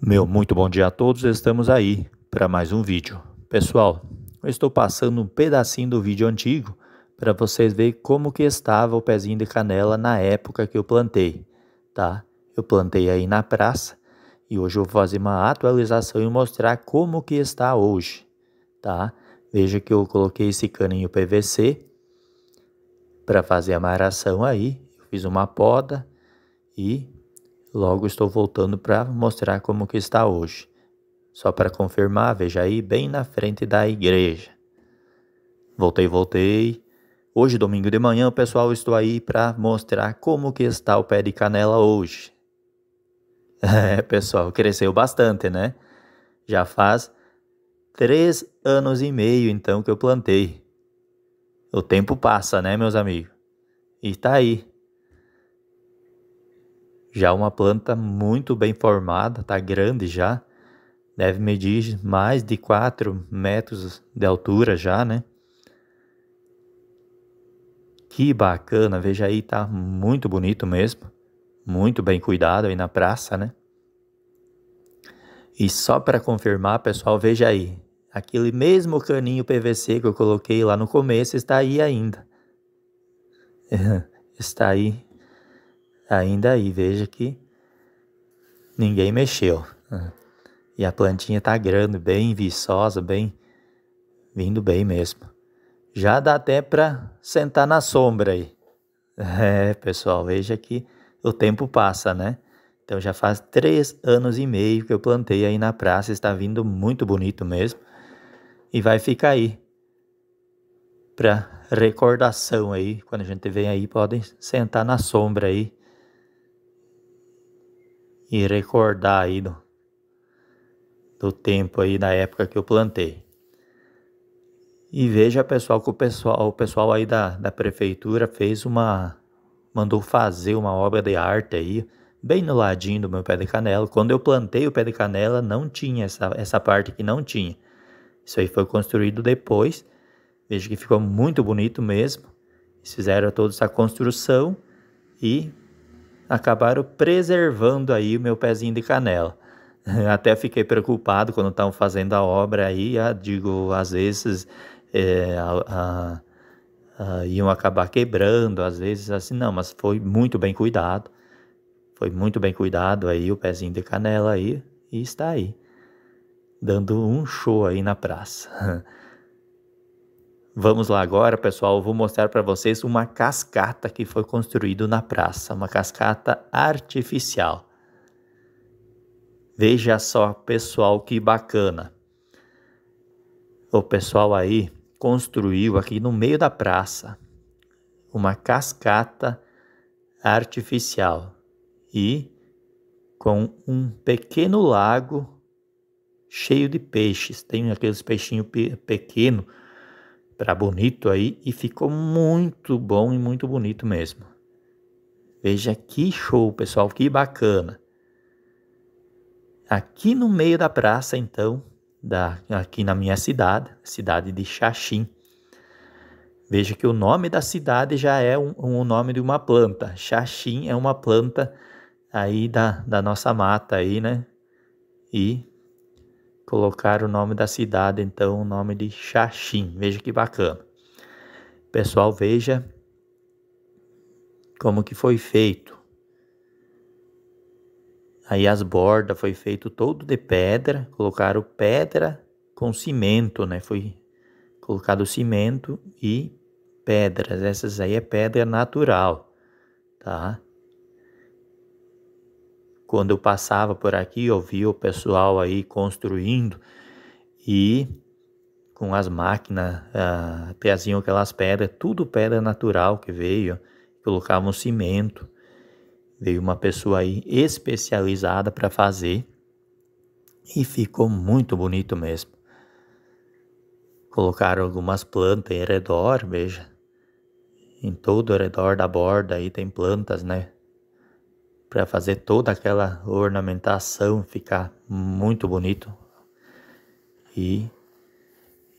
Meu muito bom dia a todos, estamos aí para mais um vídeo. Pessoal, eu estou passando um pedacinho do vídeo antigo para vocês verem como que estava o pezinho de canela na época que eu plantei, tá? Eu plantei aí na praça e hoje eu vou fazer uma atualização e mostrar como que está hoje, tá? Veja que eu coloquei esse caninho PVC para fazer a maração aí, eu fiz uma poda e Logo estou voltando para mostrar como que está hoje. Só para confirmar, veja aí bem na frente da igreja. Voltei, voltei. Hoje, domingo de manhã, pessoal, estou aí para mostrar como que está o pé de canela hoje. É, pessoal, cresceu bastante, né? Já faz três anos e meio, então, que eu plantei. O tempo passa, né, meus amigos? E está aí, já uma planta muito bem formada, tá grande já, deve medir mais de 4 metros de altura já, né? Que bacana, veja aí, tá muito bonito mesmo, muito bem cuidado aí na praça, né? E só para confirmar, pessoal, veja aí, aquele mesmo caninho PVC que eu coloquei lá no começo está aí ainda. está aí ainda aí. Veja que ninguém mexeu. E a plantinha está grande, bem viçosa, bem vindo bem mesmo. Já dá até para sentar na sombra aí. É, pessoal, veja que o tempo passa, né? Então já faz três anos e meio que eu plantei aí na praça, está vindo muito bonito mesmo. E vai ficar aí para recordação aí. Quando a gente vem aí, podem sentar na sombra aí e recordar aí do, do tempo aí da época que eu plantei. E veja pessoal que o pessoal, o pessoal aí da, da prefeitura fez uma mandou fazer uma obra de arte aí, bem no ladinho do meu pé de canela. Quando eu plantei o pé de canela, não tinha essa, essa parte que não tinha. Isso aí foi construído depois. Veja que ficou muito bonito mesmo. Eles fizeram toda essa construção e acabaram preservando aí o meu pezinho de canela. Até fiquei preocupado quando estavam fazendo a obra aí, ah, digo, às vezes é, a, a, a, iam acabar quebrando, às vezes assim, não, mas foi muito bem cuidado, foi muito bem cuidado aí o pezinho de canela aí, e está aí, dando um show aí na praça. Vamos lá agora, pessoal, eu vou mostrar para vocês uma cascata que foi construída na praça, uma cascata artificial. Veja só, pessoal, que bacana. O pessoal aí construiu aqui no meio da praça uma cascata artificial e com um pequeno lago cheio de peixes. Tem aqueles peixinhos pe pequenos para bonito aí e ficou muito bom e muito bonito mesmo. Veja que show, pessoal, que bacana. Aqui no meio da praça, então, da, aqui na minha cidade, cidade de Xaxim. Veja que o nome da cidade já é um, um, o nome de uma planta. Xaxim é uma planta aí da, da nossa mata aí, né? E colocaram o nome da cidade, então, o nome de Xaxim. Veja que bacana. Pessoal, veja como que foi feito. Aí as bordas foi feito todo de pedra, colocaram pedra com cimento, né? Foi colocado cimento e pedras. Essas aí é pedra natural, tá? Quando eu passava por aqui, eu via o pessoal aí construindo e com as máquinas, ah, pezinho aquelas pedras, tudo pedra natural que veio, colocavam cimento. Veio uma pessoa aí especializada para fazer e ficou muito bonito mesmo. Colocaram algumas plantas em redor, veja. Em todo o redor da borda aí tem plantas, né? para fazer toda aquela ornamentação ficar muito bonito e,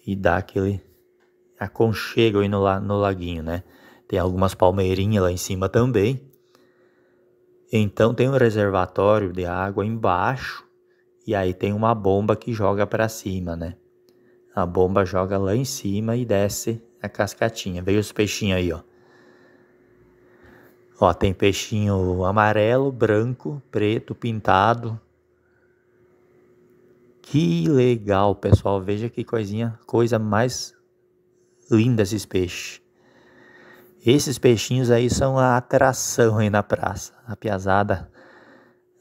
e dar aquele aconchego aí no, no laguinho, né? Tem algumas palmeirinhas lá em cima também. Então tem um reservatório de água embaixo e aí tem uma bomba que joga para cima, né? A bomba joga lá em cima e desce a cascatinha. Veio os peixinhos aí, ó. Ó, tem peixinho amarelo, branco, preto, pintado. Que legal, pessoal. Veja que coisinha, coisa mais linda esses peixes. Esses peixinhos aí são a atração aí na praça. A piazada,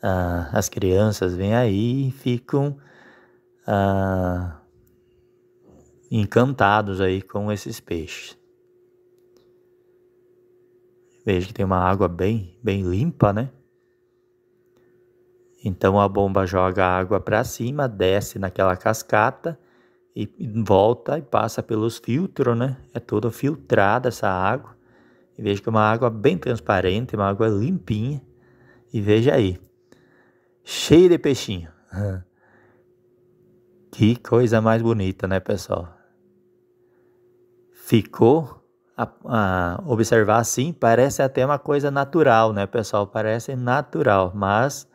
ah, as crianças vêm aí e ficam ah, encantados aí com esses peixes. Veja que tem uma água bem, bem limpa, né? Então a bomba joga a água para cima, desce naquela cascata e volta e passa pelos filtros, né? É toda filtrada essa água. E veja que é uma água bem transparente, uma água limpinha. E veja aí, cheia de peixinho. Que coisa mais bonita, né, pessoal? Ficou a, a observar assim, parece até uma coisa natural, né, pessoal? Parece natural, mas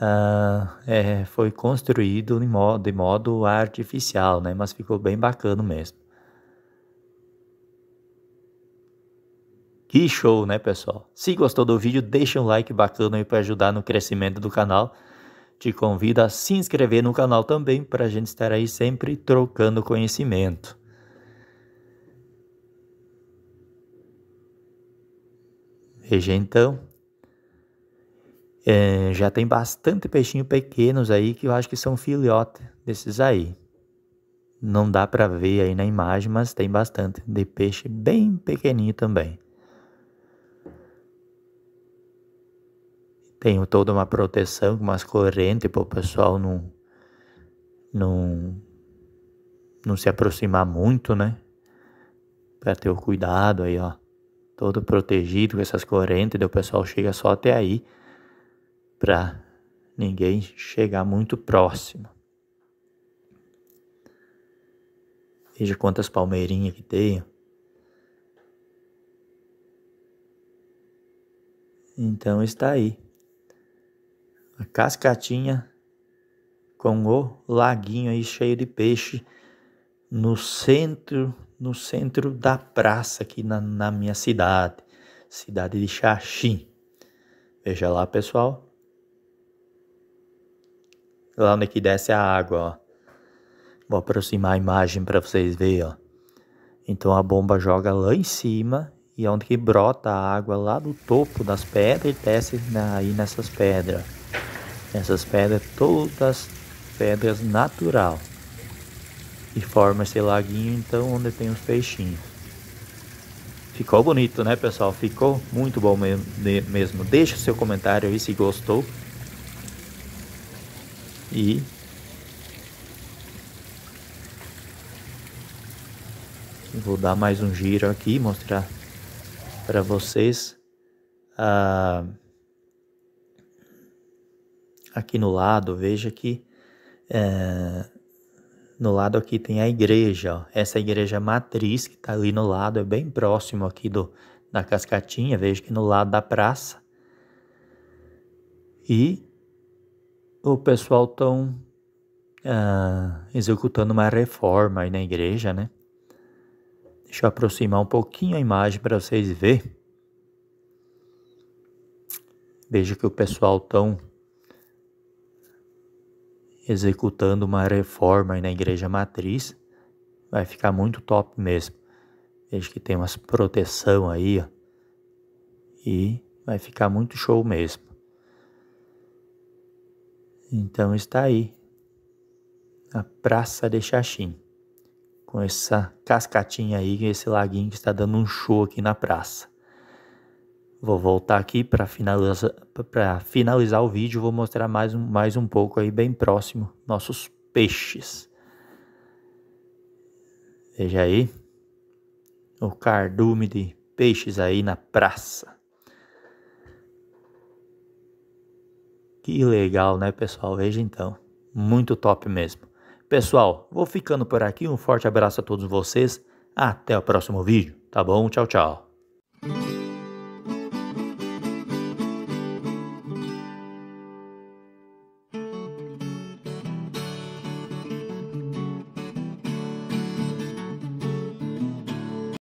uh, é, foi construído de modo, de modo artificial, né? Mas ficou bem bacana mesmo. Que show, né, pessoal? Se gostou do vídeo, deixa um like bacana aí para ajudar no crescimento do canal. Te convido a se inscrever no canal também para a gente estar aí sempre trocando conhecimento. Veja então. É, já tem bastante peixinho pequenos aí que eu acho que são filhotes desses aí. Não dá para ver aí na imagem, mas tem bastante de peixe bem pequenininho também. Tenho toda uma proteção com umas correntes para o pessoal não, não, não se aproximar muito, né? Para ter o cuidado aí, ó todo protegido com essas correntes, o pessoal chega só até aí para ninguém chegar muito próximo. Veja quantas palmeirinhas que tenho. Então está aí. A cascatinha com o laguinho aí cheio de peixe no centro no centro da praça aqui na, na minha cidade, cidade de Xaxim. Veja lá, pessoal. Lá onde é que desce a água, ó. Vou aproximar a imagem para vocês verem, ó. Então a bomba joga lá em cima e é onde que brota a água lá do topo das pedras e desce aí nessas pedras. Essas pedras todas pedras natural e forma esse laguinho então onde tem os peixinhos. Ficou bonito, né, pessoal? Ficou muito bom mesmo. Deixa seu comentário aí se gostou. E vou dar mais um giro aqui, mostrar para vocês ah, aqui no lado. Veja que é, no lado aqui tem a igreja, ó. essa igreja matriz que está ali no lado, é bem próximo aqui do da cascatinha, veja que no lado da praça. E o pessoal estão ah, executando uma reforma aí na igreja, né? Deixa eu aproximar um pouquinho a imagem para vocês verem. Veja que o pessoal estão executando uma reforma na igreja matriz, vai ficar muito top mesmo. Vejo que tem umas proteção aí, ó, e vai ficar muito show mesmo. Então está aí a Praça de Xaxim, com essa cascatinha aí, esse laguinho que está dando um show aqui na praça. Vou voltar aqui para finalizar, finalizar o vídeo, vou mostrar mais um, mais um pouco aí bem próximo, nossos peixes. Veja aí, o cardume de peixes aí na praça. Que legal, né, pessoal? Veja então, muito top mesmo. Pessoal, vou ficando por aqui, um forte abraço a todos vocês, até o próximo vídeo, tá bom? Tchau, tchau.